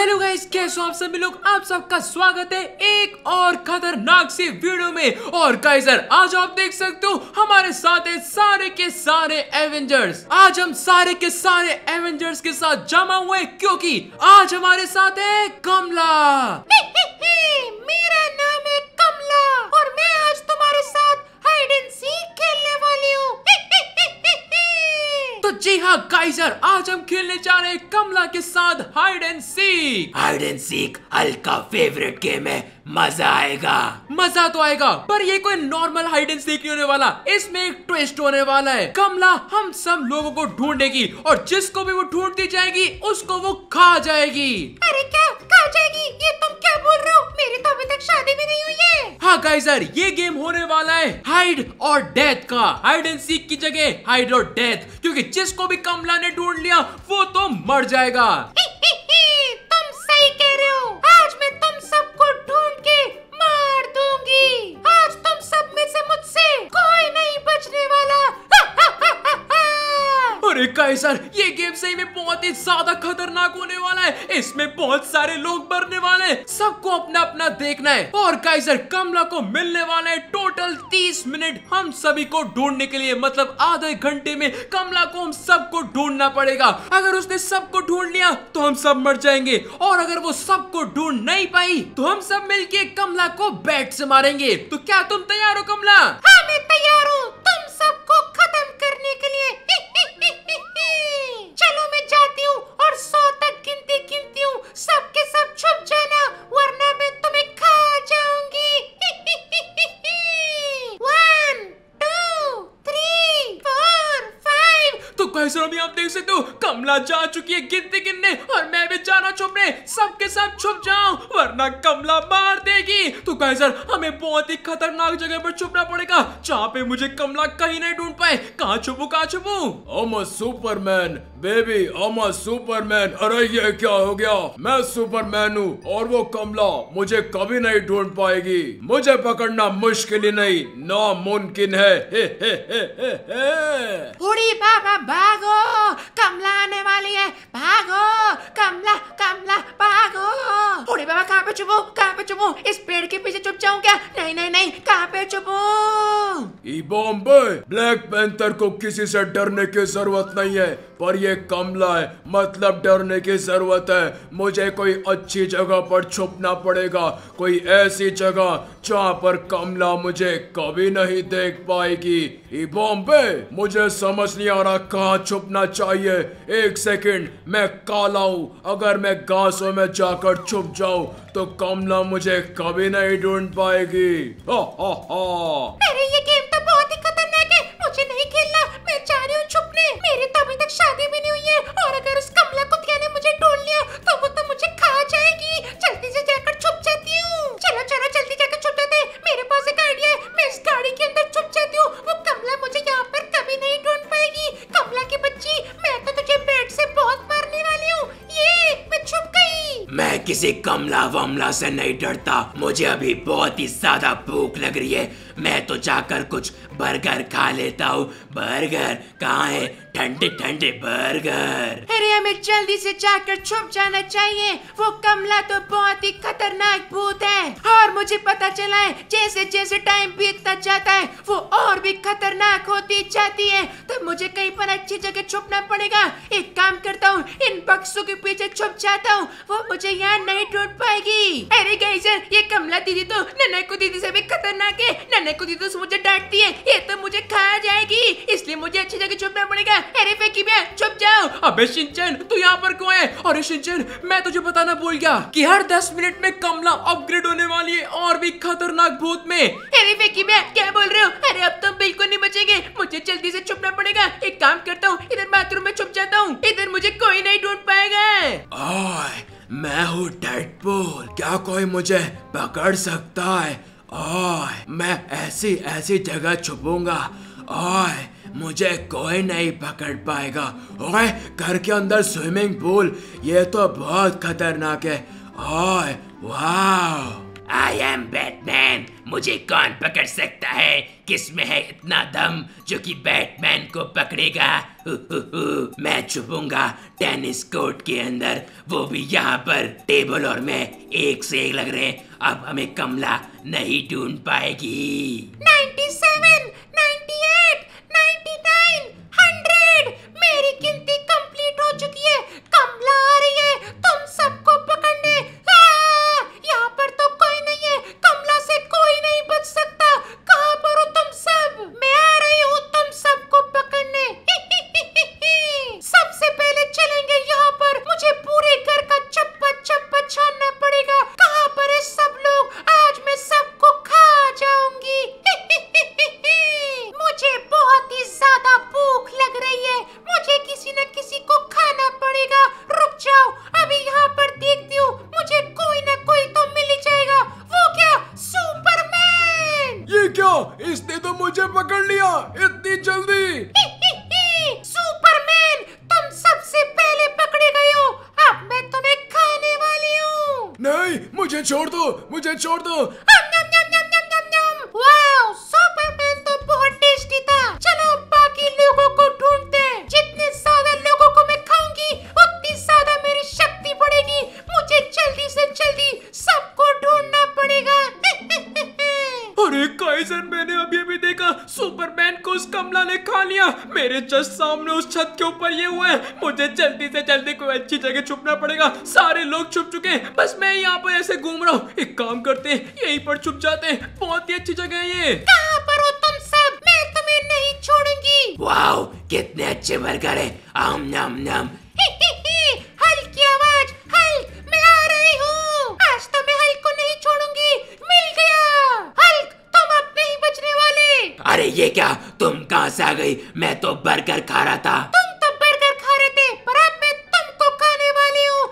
Hello guys कैसे हो आप सभी लोग आप सबका स्वागत है एक और खतरनाक से वीडियो में और काइजर आज आप देख सकते हो हमारे साथ है सारे के सारे एवेंजर्स आज हम सारे के सारे एवेंजर्स के साथ जमा हुए क्योंकि आज हमारे साथ है कमला मेरा नाम है कमला और मैं आज तुम्हारे साथ हाइड एंड सीख खेलने वाली हूँ जी हाँ काइजर आज हम खेलने जा रहे हैं कमला के साथ hide and seek hide and seek हल्का फेवरेट गेम है मजा आएगा मजा तो आएगा पर ये कोई नॉर्मल हाइड एंड सीक नहीं होने वाला इसमें एक ट्विस्ट होने वाला है कमला हम सब लोगों को ढूंढेगी और जिसको भी वो ढूंढती जाएगी उसको वो खा जाएगी अरे क्या खा जाएगी ये तो मेरी तो अभी तक शादी भी नहीं हुई है हाँ गाइजर ये गेम होने वाला है हाइड और डेथ का हाइड एंड सीख की जगह हाइड और डेथ क्योंकि जिसको भी कमला ने ढूंढ लिया वो तो मर जाएगा ही ही ही, तुम सही कह अरे कैसर सर ये गेम सही में बहुत ही ज्यादा खतरनाक होने वाला है इसमें बहुत सारे लोग मरने वाले हैं सबको अपना अपना देखना है और कैसर कमला को मिलने वाला है टोटल तीस मिनट हम सभी को ढूंढने के लिए मतलब आधे घंटे में कमला को हम सबको ढूंढना पड़ेगा अगर उसने सबको ढूंढ लिया तो हम सब मर जाएंगे और अगर वो सबको ढूंढ नहीं पाई तो हम सब मिलके कमला को बैट से मारेंगे तो क्या तुम तैयार हो कमला हाँ मैं तैयार हूँ जा चुकी है गिनते गिनने और मैं जाना छुपने सबके सब छुप जाओ वरना कमला मार देगी तो गाइस सर हमें बहुत ही खतरनाक जगह पर छुपना पड़ेगा जहाँ पे मुझे कमला कहीं नहीं ढूंढ पाए कहाँ छुपू कहाँ छुपू um Superman baby um Superman अरे ये क्या हो गया मैं सुपरमैन हूँ और वो कमला मुझे कभी नहीं ढूंढ पाएगी मुझे पकड़ना मुश्किल ही नहीं नामुमकिन है हे हे हे हे हे। बाबा भागो कमला आने वाली है भागो कमला कमला भागो अरे बाबा कहाँ पे छुपो कहाँ पे छुपो इस पेड़ के पीछे चुप जाऊं क्या नहीं नहीं नहीं कहाँ पे चुपू बॉम्बे ब्लैक पेंथर को किसी से डरने की जरूरत नहीं है पर ये कमला है मतलब डरने की जरूरत है मुझे कोई अच्छी जगह पर छुपना पड़ेगा कोई ऐसी जगह जहाँ पर कमला मुझे कभी नहीं देख पाएगी बॉम्बे मुझे समझ नहीं आ रहा कहाँ छुपना चाहिए एक सेकंड मैं काला हूँ अगर मैं घासों में जाकर छुप जाऊँ तो कमला मुझे कभी नहीं ढूंढ पाएगी हा हा हा शादी भी नहीं हुई है और अगर उस कमला कुतिया ने मुझे ढूंढ लिया तो वो तो मुझे खा जाएगी जल्दी से जाकर छुप जाती हूँ चलो चलो जल्दी जाकर छुप जाते मेरे पास एक आइडिया है मैं इस गाड़ी के अंदर छुप जाती हूँ वो कमला मुझे यहाँ पर कभी नहीं ढूंढ पाएगी कमला की बच्ची मैं तो तुझे पेट से बहुत मारने वाली हूँ ये मैं छुप गई मैं किसी कमला वमला से नहीं डरता मुझे अभी बहुत ही ज्यादा भूख लग रही है मैं तो जाकर कुछ बर्गर खा लेता हूँ बर्गर कहाँ है ठंडे ठंडे बर्गर अरे हमें जल्दी से जाकर छुप जाना चाहिए वो कमला तो बहुत ही खतरनाक भूत है और मुझे पता चला है जैसे जैसे टाइम बीतता जाता है वो और भी खतरनाक होती जाती है तो मुझे कहीं पर अच्छी जगह छुपना पड़ेगा एक काम करता हूँ इन बक्सों के पीछे छुप जाता हूँ वो मुझे यहाँ नहीं ढूंढ पाएगी अरे सर ये कमला दीदी तो को दीदी से भी खतरनाक है को दीदी तो मुझे डांटती है ये तो मुझे खा जाएगी इसलिए मुझे अच्छी जगह छुपना पड़ेगा अरे फेंकी मैं चुप जाओ अबे शिनचैन तू यहाँ पर क्यों है अरे सिंचन मैं तुझे बताना भूल गया कि हर 10 मिनट में कमला अपग्रेड होने वाली है और भी खतरनाक भूत में अरे फेंकी मैं क्या बोल रहे हो अरे अब तुम बिल्कुल नहीं बचेंगे मुझे जल्दी ऐसी छुपना पड़ेगा एक काम करता हूँ इधर बाथरूम में छुप जाता हूँ इधर मुझे कोई नहीं ढूंढ पाएगा मैं हूँ डेडपूल क्या कोई मुझे पकड़ सकता है ओए मैं ऐसी ऐसी जगह छुपूंगा ओए मुझे कोई नहीं पकड़ पाएगा ओए घर के अंदर स्विमिंग पूल ये तो बहुत खतरनाक है ओए वाह आई एम बैटमैन मुझे कौन पकड़ सकता है किस में है इतना दम जो कि बैटमैन को पकड़ेगा मैं छुपूंगा टेनिस कोर्ट के अंदर वो भी यहाँ पर टेबल और मैं एक से एक लग रहे अब हमें कमला नहीं ढूंढ पाएगी 97 अरे एक मैंने अभी अभी देखा सुपरमैन को उस कमला ने खा लिया मेरे जस्ट सामने उस छत के ऊपर ये हुआ है मुझे जल्दी से जल्दी कोई अच्छी जगह छुपना पड़ेगा सारे लोग छुप चुके हैं बस मैं यहाँ पर ऐसे घूम रहा हूँ एक काम करते हैं यहीं पर छुप जाते हैं बहुत ही अच्छी जगह है ये पर हो तुम सब मैं तुम्हें नहीं छोड़ूंगी वाह कितने अच्छे बर्गर है आम नाम नाम ये क्या तुम कहाँ से आ गई मैं तो बर्गर खा रहा था तुम तो बर्गर खा रहे थे पर अब मैं तुमको खाने वाली हूँ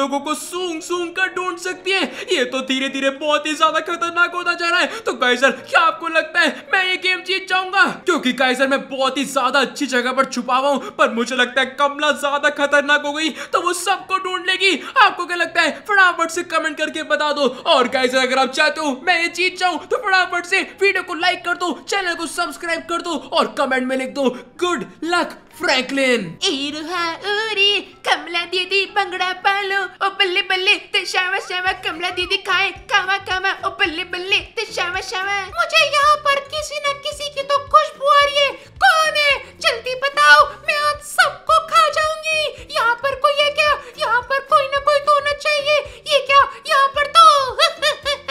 लोगों को सूंघ सूंघ कर ढूंढ सकती है ये तो धीरे धीरे बहुत ही ज्यादा खतरनाक होता जा रहा है तो काइजर क्या आपको लगता है मैं ये गेम जीत जाऊंगा क्योंकि काइजर मैं बहुत ही ज्यादा अच्छी जगह पर छुपा हुआ हूँ पर मुझे लगता है कमला ज्यादा खतरनाक हो गई तो वो सबको ढूंढ लेगी आपको क्या लगता है फटाफट से कमेंट करके बता दो और गाइस अगर आप चाहते हो मैं ये जीत जाऊँ तो फटाफट से वीडियो को लाइक कर दो चैनल को सब्सक्राइब कर दो और कमेंट में लिख दो गुड लक फ्रैंकलिन इरुहा उरी कमला दीदी बंगड़ा पालो ओ बल्ले बल्ले ते शावा शावा कमला दीदी खाए कावा कावा ओ बल्ले बल्ले ते शावा शावा मुझे यहाँ पर किसी न किसी की तो खुशबू आ रही है कौन है जल्दी बताओ मैं आज सबको खा जाऊंगी यहाँ पर कोई है क्या यहाँ पर कोई ना कोई तो होना चाहिए ये क्या यहाँ पर तो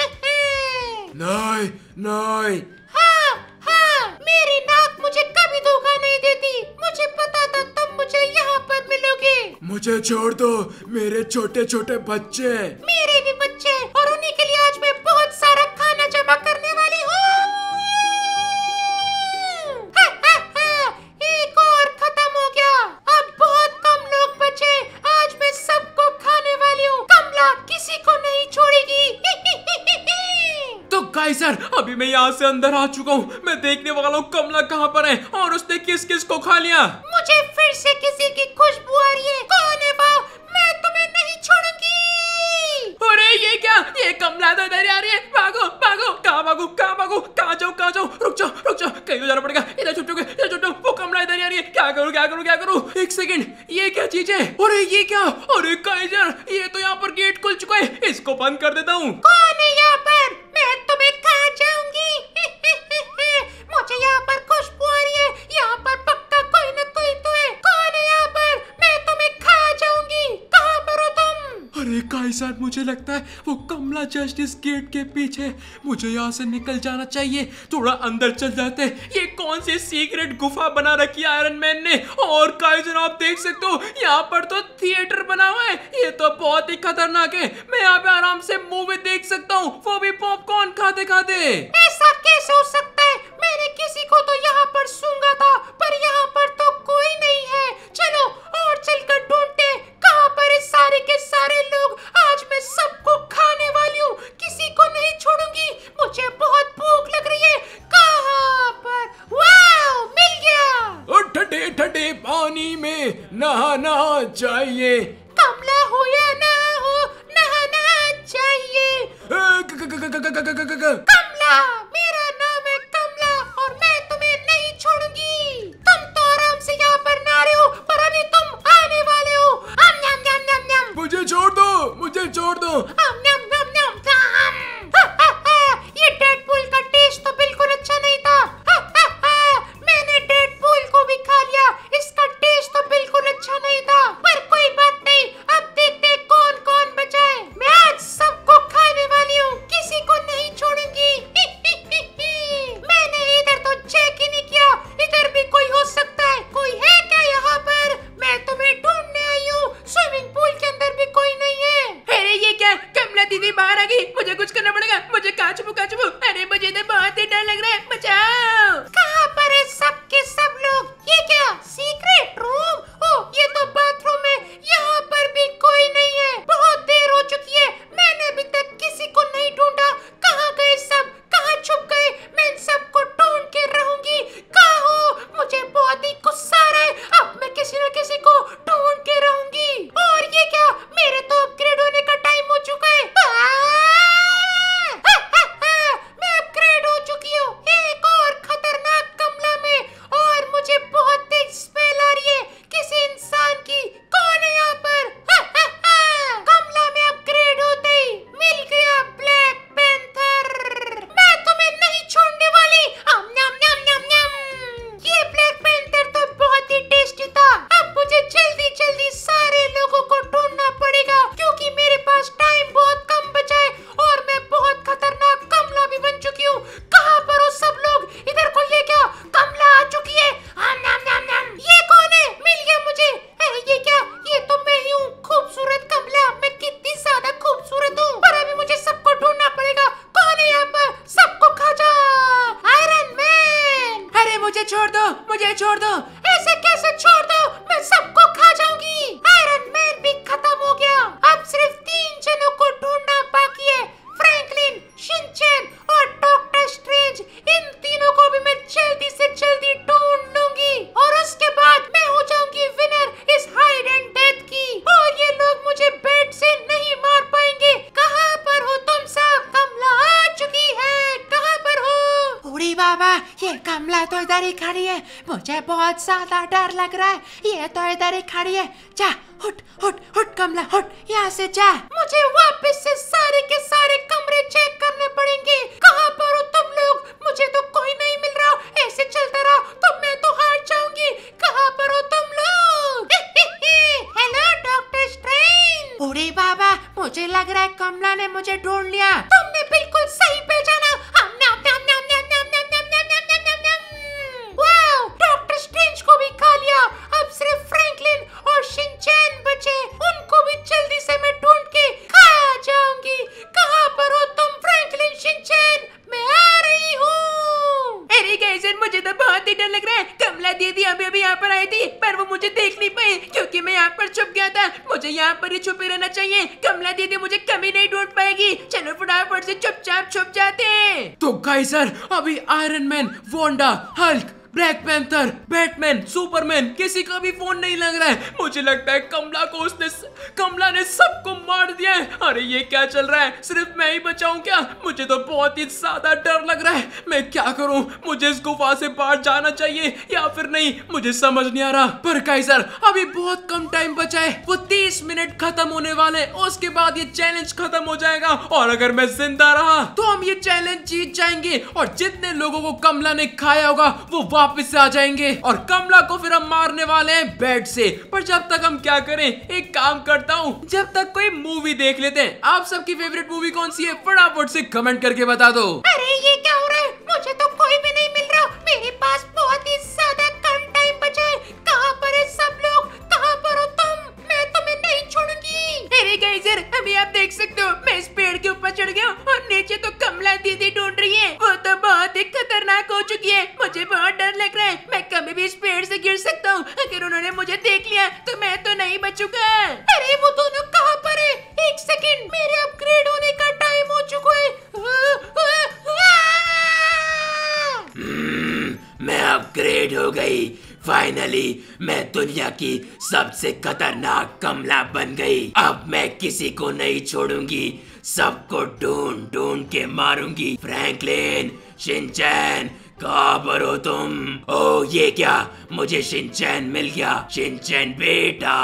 नहीं नहीं मुझे पता था तुम मुझे यहाँ पर मिलोगे मुझे छोड़ दो मेरे छोटे छोटे बच्चे मेरे भी बच्चे यहाँ से अंदर आ चुका हूँ मैं देखने वाला हूँ कमला कहाँ पर है और उसने किस किस को खा लिया मुझे फिर से किसी की खुशबू आ रही है कौन है बाप मैं तुम्हें नहीं छोड़ूंगी अरे ये क्या ये कमला तो इधर आ रही है भागो भागो कहाँ भागो कहाँ भागो कहाँ जाओ कहाँ जाओ रुक जाओ रुक जाओ कहीं तो जाना पड़ेगा इधर छुटोगे इधर छुटो वो कमला इधर आ रही है क्या करूँ क्या करूँ क्या करूँ एक सेकंड ये क्या चीज है अरे ये क्या अरे काइजर ये तो यहाँ पर गेट खुल चुका है इसको बंद कर देता हूँ साथ मुझे लगता है वो कमला जस्टिस गेट के पीछे मुझे यहाँ से निकल जाना चाहिए थोड़ा अंदर चल जाते ये कौन सी सीक्रेट गुफा बना रखी है आयरन मैन ने और कायजन आप देख सकते हो यहाँ पर तो थिएटर बना हुआ है ये तो बहुत ही खतरनाक है मैं यहाँ पे आराम से मूवी देख सकता हूँ वो भी पॉपकॉर्न खाते खाते सब कैसे हो सकता चाहिए बाबा ये कमला तो इधर ही खड़ी है मुझे बहुत ज्यादा डर लग रहा है ये तो इधर ही खड़ी है जा हुट हुट हुट कमला हुट यहाँ से जा मुझे वापस से सारे के सारे कमरे चेक करने पड़ेंगे कहाँ पर हो तुम लोग मुझे तो कोई नहीं मिल रहा ऐसे चलता रहो तो मैं तो हार जाऊंगी कहाँ पर हो तुम लोग हेलो डॉक्टर स्ट्रेन अरे बाबा मुझे लग रहा है कमला ने मुझे ढूंढ लिया तुम पर ही छुपे रहना चाहिए कमला दीदी मुझे कभी नहीं ढूंढ पाएगी चलो फटाफट से चुपचाप छुप जाते हैं तो गाइसर सर अभी Iron Man Wanda Hulk Black Panther Batman Superman किसी का भी फोन नहीं लग रहा है मुझे लगता है कमला को उसने कमला ने सबको मार दिया है अरे ये क्या चल रहा है सिर्फ मैं ही बचाऊं क्या मुझे तो बहुत ही ज्यादा डर लग रहा है मैं क्या करूं मुझे इस गुफा से बाहर जाना चाहिए या फिर नहीं मुझे समझ नहीं आ रहा पर काइजर अभी बहुत कम टाइम बचा है वो तीस मिनट खत्म होने वाले उसके बाद ये चैलेंज खत्म हो जाएगा और अगर मैं जिंदा रहा तो हम ये चैलेंज जीत जाएंगे और जितने लोगों को कमला ने खाया होगा वो वापस वापस से आ जाएंगे और कमला को फिर हम मारने वाले हैं बेड से पर जब तक हम क्या करें एक काम करता हूँ जब तक कोई मूवी देख लेते हैं आप सबकी फेवरेट मूवी कौन सी है फटाफट से कमेंट करके बता दो अरे ये क्या हो रहा है मुझे तो कोई भी नहीं मिल रहा मेरे पास बहुत ही ज्यादा सर अभी आप देख सकते हो मैं इस पेड़ के ऊपर चढ़ गया और नीचे तो कमला दीदी ढूंढ रही है वो तो बहुत ही खतरनाक हो चुकी है मुझे बहुत डर लग रहा है मैं कभी भी इस पेड़ से गिर सकती किसी को नहीं छोड़ूंगी सबको ढूंढ ढूंढ के मारूंगी फ्रैंकलिन शिनचैन कहा पर हो तुम ओ ये क्या मुझे शिनचैन मिल गया शिनचैन बेटा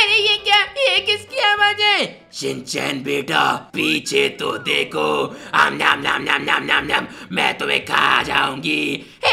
अरे ये क्या ये किसकी आवाज है शिनचैन बेटा पीछे तो देखो आम नाम नाम नाम नाम नाम नाम मैं तुम्हें खा जाऊंगी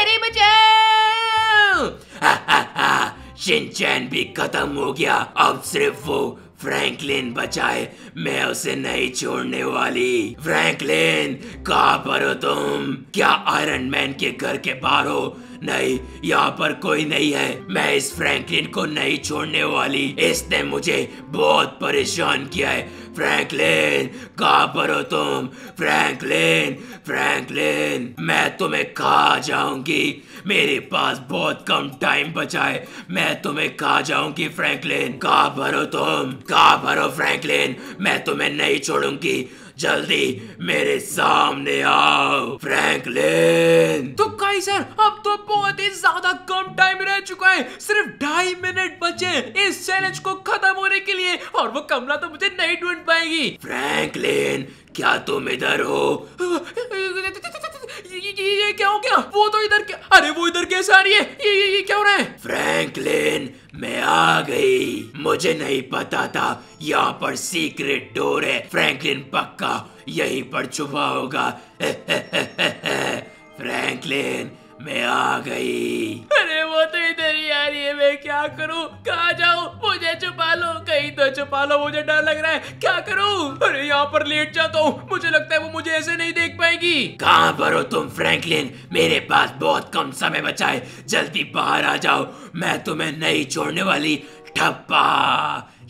अरे बचाओ शिनचैन भी खत्म हो गया अब सिर्फ वो फ्रैंकलिन बचाए मैं उसे नहीं छोड़ने वाली फ्रैंकलिन कहा पर हो तुम क्या आयरन मैन के घर के बाहर हो नहीं यहाँ पर कोई नहीं है मैं इस फ्रैंकलिन को नहीं छोड़ने वाली इसने मुझे बहुत परेशान किया है फ्रैंकलिन कहाँ पर हो तुम फ्रैंकलिन फ्रैंकलिन मैं तुम्हें कहा जाऊंगी मेरे पास बहुत कम टाइम बचा है मैं तुम्हें कहा जाऊंगी फ्रैंकलिन कहा भरो हो तुम कहा भरो हो फ्रैंकलिन मैं तुम्हें नहीं छोड़ूंगी जल्दी मेरे सामने आओ फ्रैंकलिन तो काई सर अब तो बहुत ही ज्यादा कम टाइम रह चुका है सिर्फ ढाई मिनट बचे इस चैलेंज को खत्म होने के लिए और वो कमला तो मुझे नहीं ढूंढ पाएगी फ्रैंकलिन क्या तुम इधर हो ये, ये, क्या हो गया वो तो इधर क्या अरे वो इधर कैसे आ रही है ये ये, ये क्या हो रहा है फ्रैंकलिन मैं आ गई मुझे नहीं पता था यहाँ पर सीक्रेट डोर है फ्रैंकलिन पक्का यहीं पर छुपा होगा फ्रैंकलिन मैं आ गई अरे वो तो इधर ही आ रही है मैं क्या करूँ कहा जाओ मुझे छुपा लो कहीं तो छुपा लो मुझे डर लग रहा है क्या करूँ अरे यहाँ पर लेट जाता हूँ मुझे लगता है वो मुझे ऐसे नहीं देख पाएगी कहाँ पर हो तुम फ्रैंकलिन मेरे पास बहुत कम समय बचा है जल्दी बाहर आ जाओ मैं तुम्हें नहीं छोड़ने वाली ठप्पा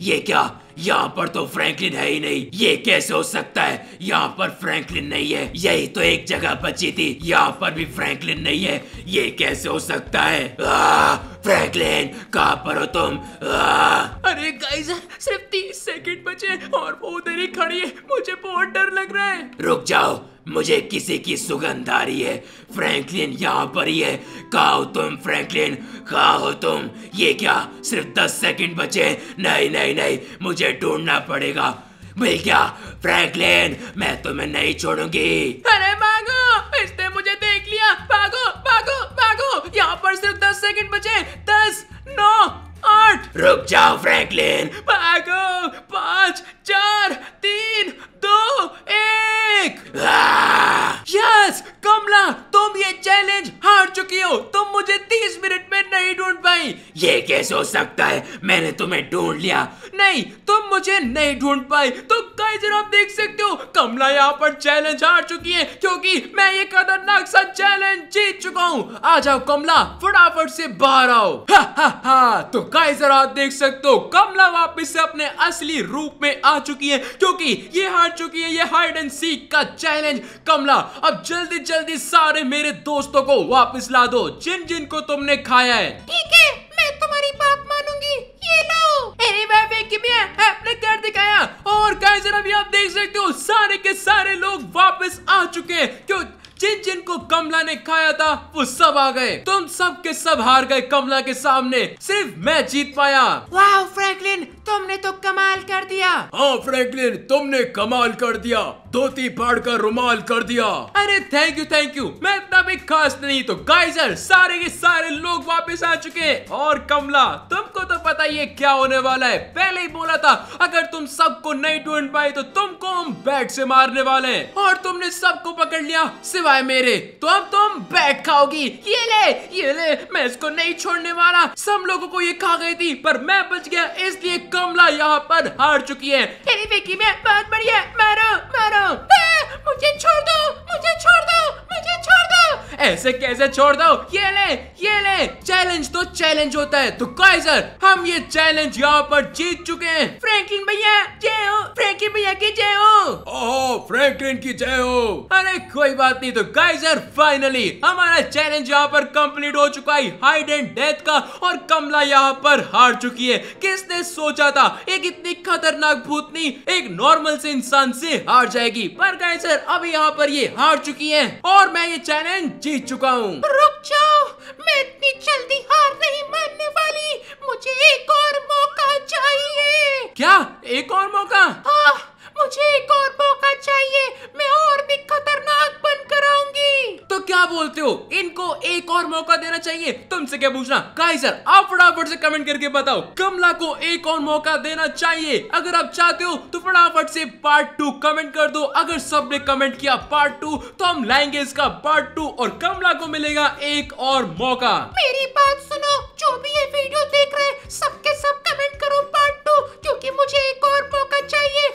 ये क्या यहाँ पर तो फ्रैंकलिन है ही नहीं ये कैसे हो सकता है यहाँ पर फ्रैंकलिन नहीं है यही तो एक जगह बची थी यहाँ पर भी फ्रैंकलिन नहीं है ये कैसे हो सकता है आ, फ्रैंकलिन कहाँ पर हो तुम आ, अरे गाइजर सिर्फ तीस सेकंड बचे और वो उधर ही खड़ी है मुझे बहुत डर लग रहा है रुक जाओ मुझे किसी की सुगंध आ रही है फ्रैंकलिन यहाँ पर ही है कहा हो तुम फ्रैंकलिन कहा हो तुम ये क्या सिर्फ दस सेकंड बचे नहीं नहीं नहीं मुझे ढूंढना पड़ेगा मिल गया फ्रैंकलिन मैं तुम्हें नहीं छोड़ूंगी अरे भागो इसने मुझे देख लिया भागो भागो भागो यहाँ पर सिर्फ दस सेकंड बचे दस नौ आठ रुक जाओ फ्रैंकलिन भागो पाँच चार चैलेंज हार चुकी हो तुम मुझे तीस मिनट मैं नहीं ढूंढ पाई ये कैसे हो सकता है मैंने तुम्हें ढूंढ लिया नहीं तुम मुझे नहीं ढूंढ पाई तो कई जरा आप देख सकते हो कमला यहाँ पर चैलेंज हार चुकी है क्योंकि मैं ये खतरनाक सा चैलेंज जीत चुका हूँ आ जाओ कमला फटाफट से बाहर आओ हा हा हा तो कई जरा आप देख सकते हो कमला वापिस से अपने असली रूप में आ चुकी है क्योंकि ये हार चुकी है ये हाइड एंड सीख का चैलेंज कमला अब जल्दी जल्दी सारे मेरे दोस्तों को वापिस ला दो जिन जिन को तुमने खाया आया है ठीक है मैं तुम्हारी बात मानूंगी ये लो मैं अपने घर दिखाया और जरा भी आप देख सकते हो सारे के सारे लोग वापस आ चुके हैं क्यों जिन जिन को कमला ने खाया था वो सब आ गए तुम सब के सब हार गए कमला के सामने सिर्फ मैं जीत पाया वाह फ्रैंकलिन तुमने तो कमाल कर दिया हाँ फ्रैंकलिन तुमने कमाल कर दिया धोती पाड़ कर रुमाल कर दिया अरे थैंक यू थैंक यू मैं इतना भी खास नहीं तो गाइजर सारे के सारे लोग वापस आ चुके हैं और कमला तुमको तो पता ही है क्या होने वाला है पहले ही बोला था अगर तुम सबको नहीं ढूंढ पाए तो तुमको हम बैट से मारने वाले हैं और तुमने सबको पकड़ लिया सिवाय मेरे तो अब तुम बैट खाओगी ये ले ये ले मैं इसको नहीं छोड़ने वाला सब लोगों को ये खा गई थी पर मैं बच गया इसलिए कमला यहाँ पर हार चुकी है मैं बहुत बढ़िया मारो मारो Mucit çordu! Mucit çordu! ऐसे कैसे छोड़ दो ये ले ये ले चैलेंज तो चैलेंज होता है तो काइजर हम ये चैलेंज यहाँ पर जीत चुके हैं फ्रैंकलिन भैया जय हो फ्रैंकलिन भैया की जय हो ओह फ्रैंकलिन की जय हो अरे कोई बात नहीं तो काइजर फाइनली हमारा चैलेंज यहाँ पर कंप्लीट हो चुका है हाइड एंड डेथ का और कमला यहाँ पर हार चुकी है किसने सोचा था एक इतनी खतरनाक भूतनी एक नॉर्मल से इंसान से हार जाएगी पर काइजर अब यहाँ पर ये हार चुकी है और मैं ये चैलेंज जीत चुका हूँ रुक जाओ मैं इतनी जल्दी हार नहीं मानने वाली मुझे एक और मौका चाहिए क्या एक और मौका हाँ मुझे एक और मौका चाहिए मैं और भी खतरनाक बनकर आऊंगी तो क्या बोलते हो इनको एक और मौका देना चाहिए तुमसे क्या पूछना काइजर आप फटाफट से कमेंट करके बताओ कमला को एक और मौका देना चाहिए अगर आप चाहते हो तो फटाफट से पार्ट टू कमेंट कर दो अगर सबने कमेंट किया पार्ट टू तो हम लाएंगे इसका पार्ट टू और कमला को मिलेगा एक और मौका मेरी बात सुनो जो भी ये वीडियो देख रहे सबके सब कमेंट करो पार्ट टू क्योंकि मुझे एक और मौका चाहिए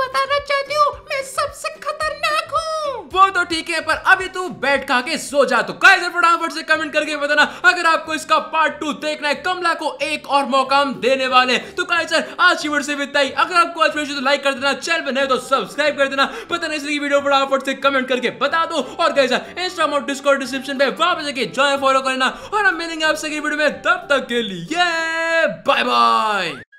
बताना चाहती हूँ मैं सबसे खतरनाक हूँ वो तो ठीक है पर अभी तू बैठ खा के सो जा तो कैसे फटाफट से कमेंट करके बताना अगर आपको इसका पार्ट टू देखना है कमला को एक और मौका देने वाले तो सर आज की वीडियो से विदाई अगर आपको आज वीडियो तो लाइक कर देना चैनल पर नए तो सब्सक्राइब कर देना पता नहीं इसकी वीडियो फटाफट से कमेंट करके बता दो और कैसे इंस्टाग्राम और डिस्कॉर्ड डिस्क्रिप्शन पे वापस जाके ज्वाइन फॉलो करना और हम मिलेंगे आपसे अगली वीडियो में तब तक के लिए बाय बाय